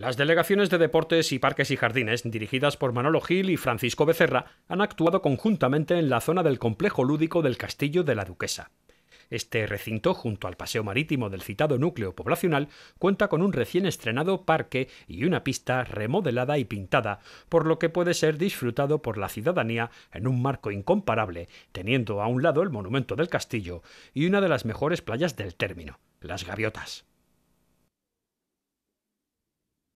Las delegaciones de deportes y parques y jardines, dirigidas por Manolo Gil y Francisco Becerra, han actuado conjuntamente en la zona del complejo lúdico del Castillo de la Duquesa. Este recinto, junto al paseo marítimo del citado núcleo poblacional, cuenta con un recién estrenado parque y una pista remodelada y pintada, por lo que puede ser disfrutado por la ciudadanía en un marco incomparable, teniendo a un lado el monumento del castillo y una de las mejores playas del término, las gaviotas.